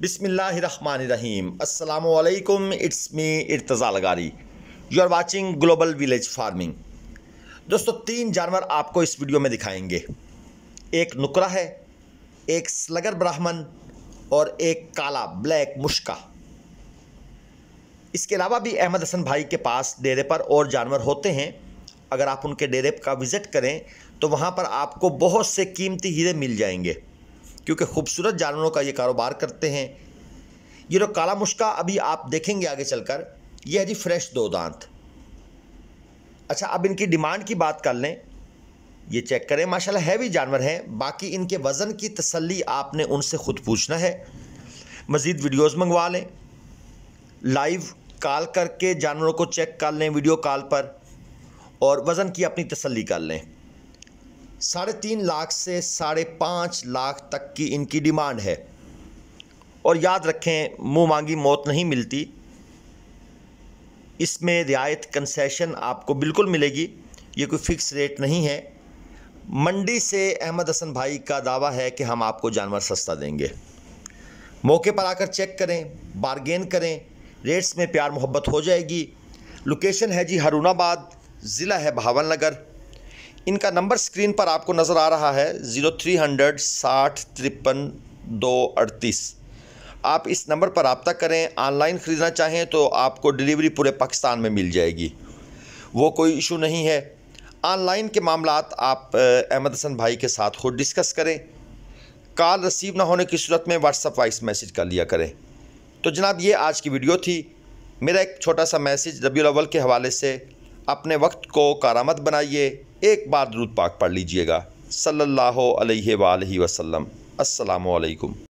बिसमीम अल्लाम it's me Irtaza लगारी you are watching global village farming दोस्तों तीन जानवर आपको इस वीडियो में दिखाएंगे एक नुकरा है एक स्लगर ब्राह्मण और एक काला ब्लैक मुश्का इसके अलावा भी अहमद हसन भाई के पास डेरे पर और जानवर होते हैं अगर आप उनके डेरे का विज़िट करें तो वहाँ पर आपको बहुत से कीमती हीरे मिल जाएंगे क्योंकि खूबसूरत जानवरों का ये कारोबार करते हैं ये जो काला मुश्का अभी आप देखेंगे आगे चलकर ये है जी फ्रेश दो दांत अच्छा अब इनकी डिमांड की बात कर लें ये चेक करें माशाल्लाह हैवी जानवर हैं बाकी इनके वज़न की तसल्ली आपने उनसे ख़ुद पूछना है मज़ीद वीडियोस मंगवा लें लाइव कॉल करके जानवरों को चेक कर लें वीडियो कॉल पर और वज़न की अपनी तसल्ली कर लें साढ़े तीन लाख से साढ़े पाँच लाख तक की इनकी डिमांड है और याद रखें मुंह मांगी मौत नहीं मिलती इसमें रियायत कंसेशन आपको बिल्कुल मिलेगी ये कोई फिक्स रेट नहीं है मंडी से अहमद हसन भाई का दावा है कि हम आपको जानवर सस्ता देंगे मौके पर आकर चेक करें बारगेन करें रेट्स में प्यार मोहब्बत हो जाएगी लोकेशन है जी हरूणाबाद ज़िला है भावन नगर इनका नंबर स्क्रीन पर आपको नज़र आ रहा है ज़ीरो थ्री हंड्रेड साठ तिरपन दो अड़तीस आप इस नंबर पर रबता करें ऑनलाइन ख़रीदना चाहें तो आपको डिलीवरी पूरे पाकिस्तान में मिल जाएगी वो कोई इशू नहीं है ऑनलाइन के मामला आप अहमद हसन भाई के साथ खुद डिस्कस करें कॉल रिसीव ना होने की सूरत में व्हाट्सअप वॉइस मैसेज कर लिया करें तो जनाब ये आज की वीडियो थी मेरा एक छोटा सा मैसेज रबी अवल के हवाले से अपने वक्त को कारामद बनाइए एक बार दरूद पाक पढ़ लीजिएगा सल्लल्लाहु अलैहि वसल्लम अस्सलाम वालेकुम